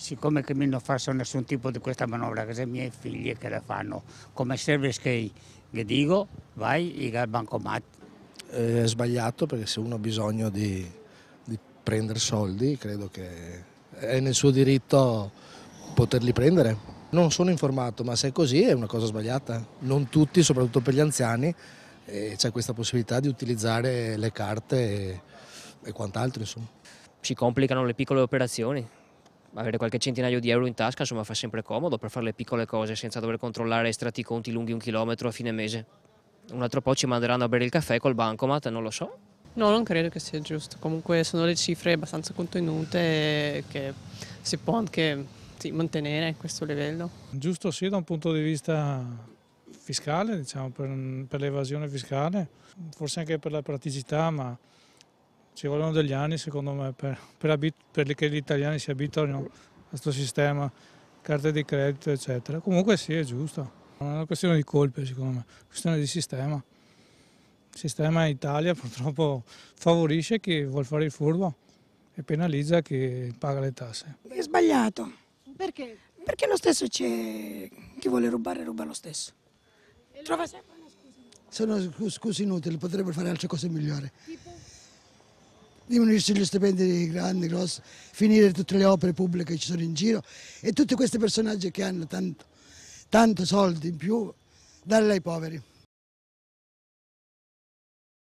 siccome che mi non faccio nessun tipo di questa manovra, che sono i miei figli che la fanno, come serve che gli dico vai al bancomat. Eh, è sbagliato perché se uno ha bisogno di, di prendere soldi, credo che è nel suo diritto poterli prendere. Non sono informato, ma se è così è una cosa sbagliata. Non tutti, soprattutto per gli anziani, eh, c'è questa possibilità di utilizzare le carte e, e quant'altro. Ci complicano le piccole operazioni, avere qualche centinaio di euro in tasca insomma fa sempre comodo per fare le piccole cose senza dover controllare strati conti lunghi un chilometro a fine mese. Un altro po' ci manderanno a bere il caffè col bancomat, non lo so. No, non credo che sia giusto, comunque sono le cifre abbastanza contenute che si può anche sì, mantenere questo livello. Giusto sì da un punto di vista fiscale, diciamo, per, per l'evasione fiscale, forse anche per la praticità, ma ci vogliono degli anni secondo me per, per, abit- per che gli italiani si abituino a questo sistema, carte di credito eccetera. Comunque sì, è giusto. Non è una questione di colpe secondo me, è una questione di sistema. Il sistema in Italia purtroppo favorisce chi vuole fare il furbo e penalizza chi paga le tasse. È sbagliato. Perché? Perché lo stesso c'è chi vuole rubare ruba lo stesso. Trova sempre una scusa. Sono scuse inutili, potrebbero fare altre cose migliori. Tipo? diminuirsi gli stipendi dei grandi, grossi, finire tutte le opere pubbliche che ci sono in giro e tutti questi personaggi che hanno tanto, tanto soldi in più, darle ai poveri.